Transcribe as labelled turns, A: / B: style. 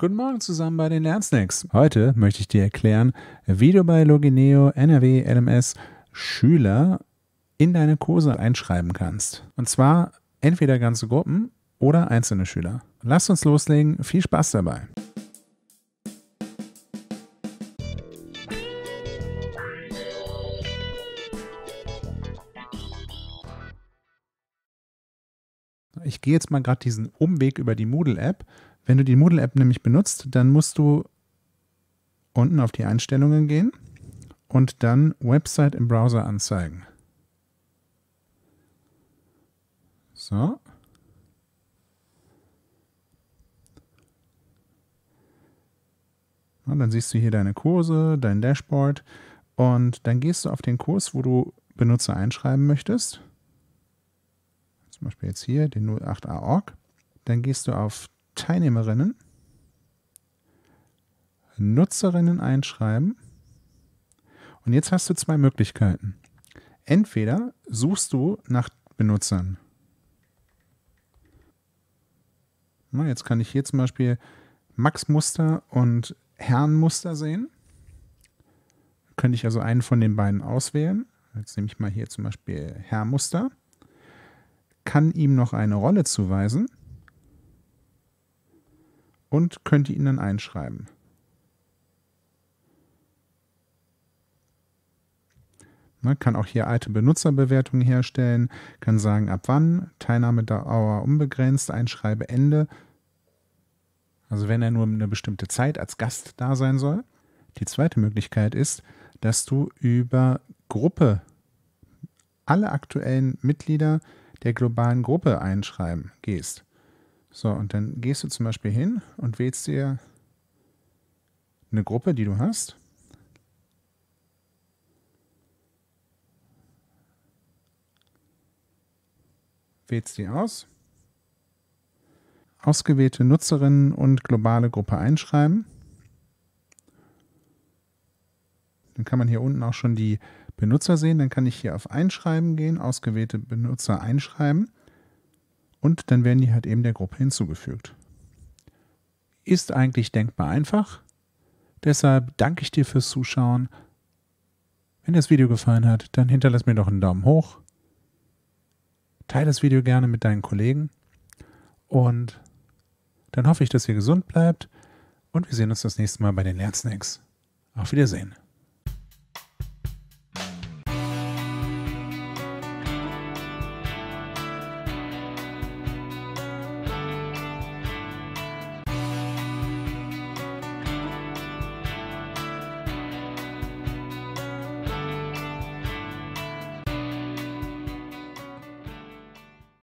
A: Guten Morgen zusammen bei den Lernsnacks. Heute möchte ich dir erklären, wie du bei Logineo NRW LMS Schüler in deine Kurse einschreiben kannst. Und zwar entweder ganze Gruppen oder einzelne Schüler. Lasst uns loslegen. Viel Spaß dabei. Ich gehe jetzt mal gerade diesen Umweg über die Moodle-App wenn du die Moodle-App nämlich benutzt, dann musst du unten auf die Einstellungen gehen und dann Website im Browser anzeigen. So. Und dann siehst du hier deine Kurse, dein Dashboard und dann gehst du auf den Kurs, wo du Benutzer einschreiben möchtest. Zum Beispiel jetzt hier, den 08a.org. Dann gehst du auf Teilnehmerinnen, Nutzerinnen einschreiben. Und jetzt hast du zwei Möglichkeiten. Entweder suchst du nach Benutzern. Na, jetzt kann ich hier zum Beispiel Max-Muster und Herrn-Muster sehen. Könnte ich also einen von den beiden auswählen. Jetzt nehme ich mal hier zum Beispiel Herr-Muster. Kann ihm noch eine Rolle zuweisen und könnte ihn dann einschreiben. Man ne, kann auch hier alte Benutzerbewertungen herstellen, kann sagen, ab wann, Teilnahmedauer unbegrenzt, einschreibe Ende. Also wenn er nur eine bestimmte Zeit als Gast da sein soll. Die zweite Möglichkeit ist, dass du über Gruppe alle aktuellen Mitglieder der globalen Gruppe einschreiben gehst. So, und dann gehst du zum Beispiel hin und wählst dir eine Gruppe, die du hast. Wählst die aus. Ausgewählte Nutzerinnen und globale Gruppe einschreiben. Dann kann man hier unten auch schon die Benutzer sehen. Dann kann ich hier auf Einschreiben gehen, ausgewählte Benutzer einschreiben und dann werden die halt eben der Gruppe hinzugefügt. Ist eigentlich denkbar einfach. Deshalb danke ich dir fürs Zuschauen. Wenn dir das Video gefallen hat, dann hinterlass mir doch einen Daumen hoch. Teile das Video gerne mit deinen Kollegen. Und dann hoffe ich, dass ihr gesund bleibt. Und wir sehen uns das nächste Mal bei den Lernsnacks. Auf Wiedersehen.